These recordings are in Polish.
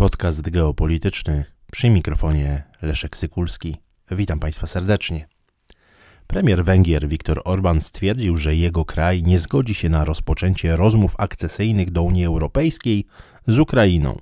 Podcast geopolityczny przy mikrofonie Leszek Sykulski. Witam Państwa serdecznie. Premier Węgier Viktor Orban stwierdził, że jego kraj nie zgodzi się na rozpoczęcie rozmów akcesyjnych do Unii Europejskiej z Ukrainą.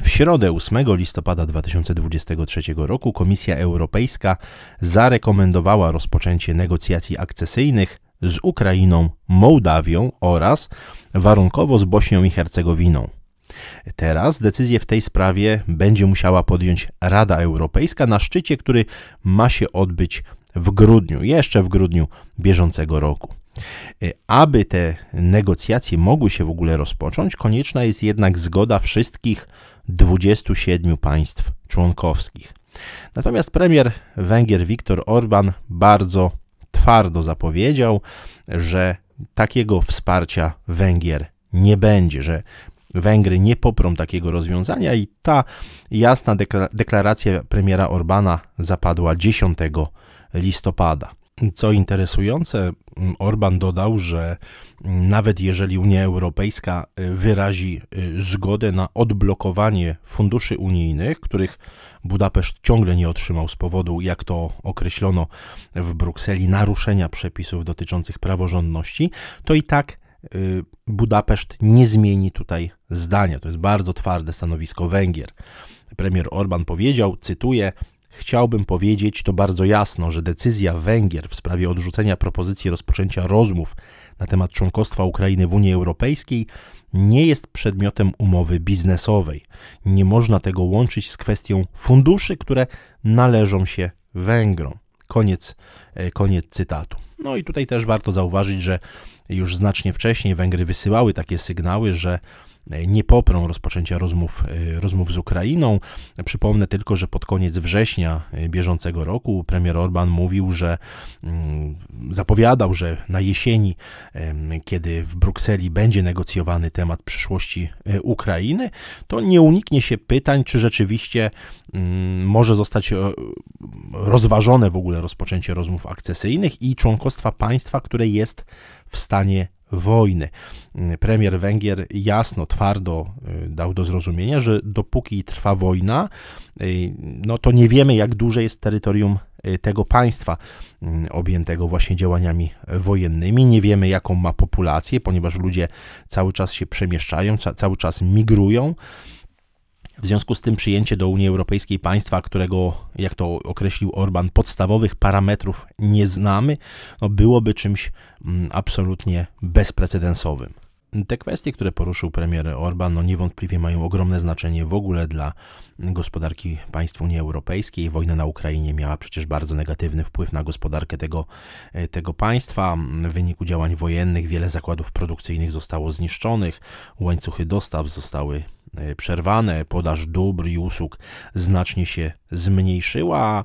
W środę 8 listopada 2023 roku Komisja Europejska zarekomendowała rozpoczęcie negocjacji akcesyjnych z Ukrainą, Mołdawią oraz warunkowo z Bośnią i Hercegowiną. Teraz decyzję w tej sprawie będzie musiała podjąć Rada Europejska na szczycie, który ma się odbyć w grudniu, jeszcze w grudniu bieżącego roku. Aby te negocjacje mogły się w ogóle rozpocząć, konieczna jest jednak zgoda wszystkich 27 państw członkowskich. Natomiast premier Węgier Viktor Orban bardzo twardo zapowiedział, że takiego wsparcia Węgier nie będzie, że Węgry nie poprą takiego rozwiązania i ta jasna deklaracja premiera Orbana zapadła 10 listopada. Co interesujące, mm, Orban dodał, że mm, nawet jeżeli Unia Europejska y, wyrazi y, zgodę na odblokowanie funduszy unijnych, których Budapeszt ciągle nie otrzymał z powodu, jak to określono w Brukseli, naruszenia przepisów dotyczących praworządności, to i tak Y, Budapeszt nie zmieni tutaj zdania. To jest bardzo twarde stanowisko Węgier. Premier Orban powiedział, cytuję: Chciałbym powiedzieć to bardzo jasno, że decyzja Węgier w sprawie odrzucenia propozycji rozpoczęcia rozmów na temat członkostwa Ukrainy w Unii Europejskiej nie jest przedmiotem umowy biznesowej. Nie można tego łączyć z kwestią funduszy, które należą się Węgrom. Koniec, e, koniec cytatu. No i tutaj też warto zauważyć, że już znacznie wcześniej Węgry wysyłały takie sygnały, że E, nie poprą rozpoczęcia rozmów, e, rozmów z Ukrainą. Przypomnę tylko, że pod koniec września e, bieżącego roku premier Orban mówił, że mm, zapowiadał, że na jesieni, kiedy w Brukseli będzie negocjowany temat przyszłości Ukrainy, to nie uniknie się pytań, czy rzeczywiście mm, może zostać rozważone w ogóle rozpoczęcie rozmów akcesyjnych i członkostwa państwa, które jest w stanie wojny. Premier Węgier jasno, twardo e, dał do zrozumienia, że dopóki trwa wojna, e, no to nie wiemy, jak duże jest terytorium e, tego państwa mm, objętego właśnie działaniami wojennymi. Nie wiemy, jaką ma populację, ponieważ ludzie cały czas się przemieszczają, cały czas migrują. W związku z tym przyjęcie do Unii Europejskiej państwa, którego, jak to określił Orban, podstawowych parametrów nie znamy, no byłoby czymś mm, absolutnie bezprecedensowym. Te kwestie, które poruszył premier Orban, no niewątpliwie mają ogromne znaczenie w ogóle dla gospodarki państw Unii Europejskiej. Wojna na Ukrainie miała przecież bardzo negatywny wpływ na gospodarkę tego, e, tego państwa. W wyniku działań wojennych wiele zakładów produkcyjnych zostało zniszczonych, łańcuchy dostaw zostały E, przerwane, podaż dóbr i usług znacznie się zmniejszyła.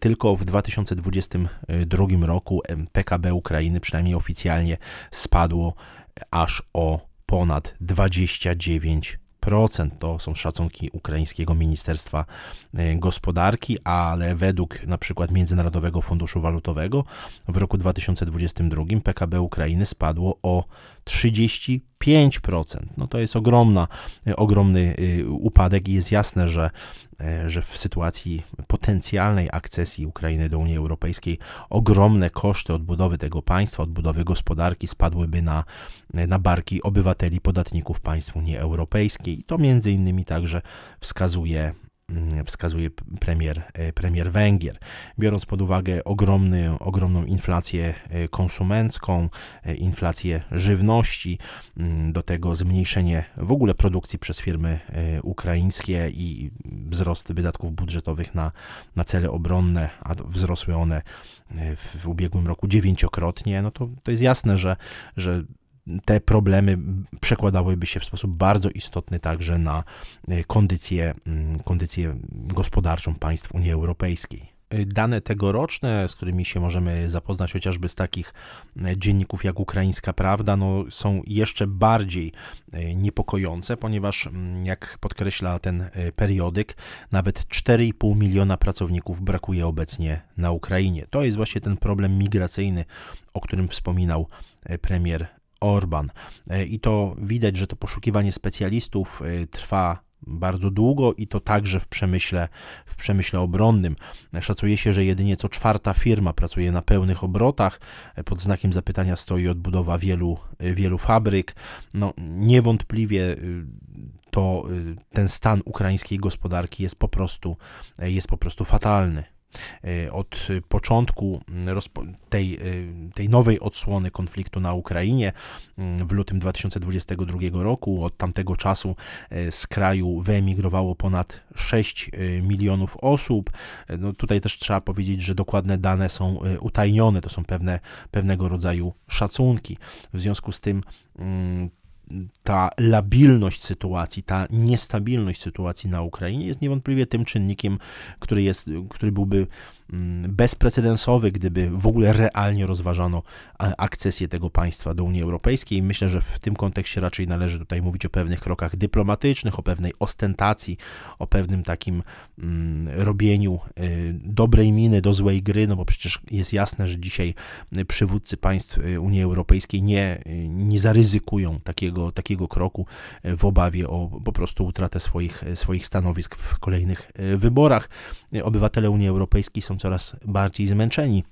Tylko w 2022 roku PKB Ukrainy, przynajmniej oficjalnie, spadło aż o ponad 29%. To są szacunki Ukraińskiego Ministerstwa e, Gospodarki, ale według na przykład Międzynarodowego Funduszu Walutowego w roku 2022 PKB Ukrainy spadło o 35%. No to jest ogromna, e, ogromny e, upadek i jest jasne, że, e, że w sytuacji potencjalnej akcesji Ukrainy do Unii Europejskiej ogromne koszty odbudowy tego państwa, odbudowy gospodarki spadłyby na, na barki obywateli, podatników państw Unii Europejskiej. I to między innymi także wskazuje Mm, wskazuje premier, e, premier Węgier. Biorąc pod uwagę ogromny, ogromną inflację e, konsumencką, e, inflację żywności, mm, do tego zmniejszenie w ogóle produkcji przez firmy ukraińskie i wzrost wydatków budżetowych na, na cele obronne, a wzrosły one w, w ubiegłym roku dziewięciokrotnie, no to, to jest jasne, że, że te problemy przekładałyby się w sposób bardzo istotny także na e, kondycję, mm, kondycję gospodarczą państw Unii Europejskiej e, dane tegoroczne, z którymi się możemy zapoznać chociażby z takich e, dzienników jak Ukraińska Prawda, no, są jeszcze bardziej niepokojące, ponieważ mm, jak podkreśla ten periodyk, nawet 4,5 miliona pracowników brakuje obecnie na Ukrainie. To jest właśnie ten problem migracyjny, o którym wspominał premier Orban. E, I to widać, że to poszukiwanie specjalistów e, trwa bardzo długo i to także w przemyśle, w przemyśle obronnym. E, szacuje się, że jedynie co czwarta firma pracuje na pełnych obrotach. Pod znakiem zapytania stoi odbudowa wielu, wielu fabryk. No, niewątpliwie to ten stan ukraińskiej gospodarki jest po prostu, jest po prostu fatalny. E, od początku tej, e, tej nowej odsłony konfliktu na Ukrainie mm, w lutym 2022 roku, od tamtego czasu e, z kraju wyemigrowało ponad 6 milionów osób. No tutaj też trzeba powiedzieć, że dokładne dane są utajnione, to są pewne, pewnego rodzaju szacunki. W związku z tym mm, ta labilność sytuacji, ta niestabilność sytuacji na Ukrainie jest niewątpliwie tym czynnikiem, który, jest, który byłby Mm, bezprecedensowy, gdyby w ogóle realnie rozważano akcesję tego państwa do Unii Europejskiej. Myślę, że w tym kontekście raczej należy tutaj mówić o pewnych krokach dyplomatycznych, o pewnej ostentacji, o pewnym takim mm, robieniu y, dobrej miny do złej gry, no bo przecież jest jasne, że dzisiaj przywódcy państw y, Unii Europejskiej nie, y, nie zaryzykują takiego, takiego kroku w obawie o po prostu utratę swoich, swoich stanowisk w kolejnych wyborach. Obywatele Unii Europejskiej są coraz bardziej zmęczeni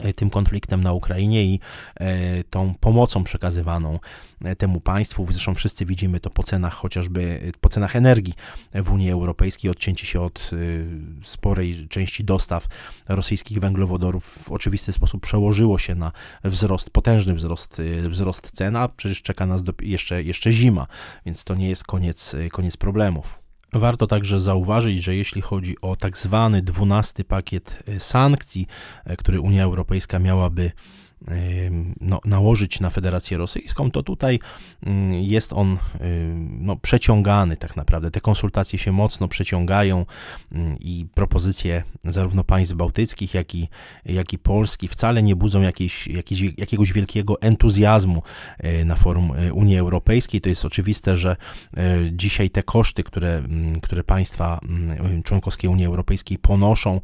e, tym konfliktem na Ukrainie i e, tą pomocą przekazywaną e, temu państwu. Zresztą wszyscy widzimy to po cenach chociażby, po cenach energii w Unii Europejskiej, odcięcie się od sporej części dostaw rosyjskich węglowodorów w oczywisty sposób przełożyło się na wzrost, potężny wzrost, wzrost cen, a przecież czeka nas do, jeszcze, jeszcze zima, więc to nie jest koniec, koniec problemów. Warto także zauważyć, że jeśli chodzi o tak zwany 12 pakiet e, sankcji, e, który Unia Europejska miałaby no, nałożyć na Federację Rosyjską, to tutaj mm, jest on no, przeciągany tak naprawdę. Te konsultacje się mocno przeciągają mm, i propozycje zarówno państw bałtyckich, jak i, jak i Polski wcale nie budzą jakiejś, jakiejś, jakiegoś wielkiego entuzjazmu y, na forum y, Unii Europejskiej. To jest oczywiste, że y, dzisiaj te koszty, które, mm, które państwa członkowskie Unii Europejskiej ponoszą,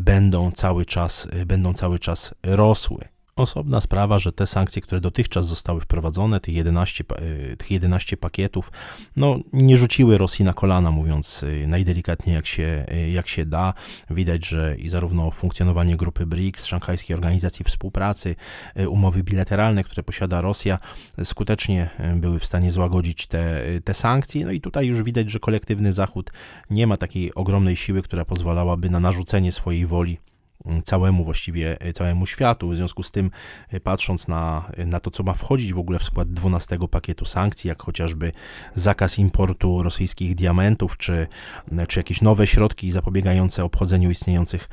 będą cały czas, będą cały czas rosły. Osobna sprawa, że te sankcje, które dotychczas zostały wprowadzone, tych 11, y, tych 11 pakietów, no, nie rzuciły Rosji na kolana, mówiąc y, najdelikatniej jak się, y, jak się da. Widać, że i zarówno funkcjonowanie grupy BRICS, Szanghajskiej Organizacji Współpracy, umowy bilateralne, które posiada Rosja, skutecznie były w stanie złagodzić te, te sankcje. No i tutaj już widać, że kolektywny Zachód nie ma takiej ogromnej siły, która pozwalałaby na narzucenie swojej woli całemu właściwie, e, całemu światu. W związku z tym, e, patrząc na, e, na to, co ma wchodzić w ogóle w skład 12 pakietu sankcji, jak chociażby zakaz importu rosyjskich diamentów, czy, czy jakieś nowe środki zapobiegające obchodzeniu istniejących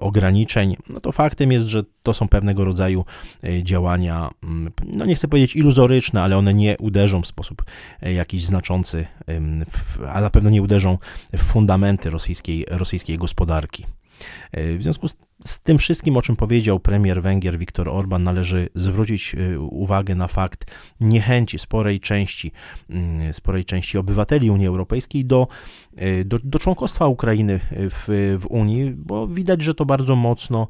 ograniczeń, no to faktem jest, że to są pewnego rodzaju działania, mm, no nie chcę powiedzieć iluzoryczne, ale one nie uderzą w sposób jakiś znaczący, a na pewno nie uderzą w fundamenty rosyjskiej, rosyjskiej gospodarki. E, w związku z, z tym wszystkim, o czym powiedział premier Węgier Viktor Orban, należy zwrócić e, uwagę na fakt niechęci sporej części, mm, sporej części obywateli Unii Europejskiej do, e, do, do członkostwa Ukrainy w, w Unii, bo widać, że to bardzo mocno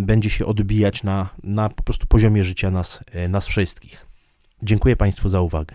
będzie się odbijać na, na po prostu poziomie życia nas, nas wszystkich. Dziękuję Państwu za uwagę.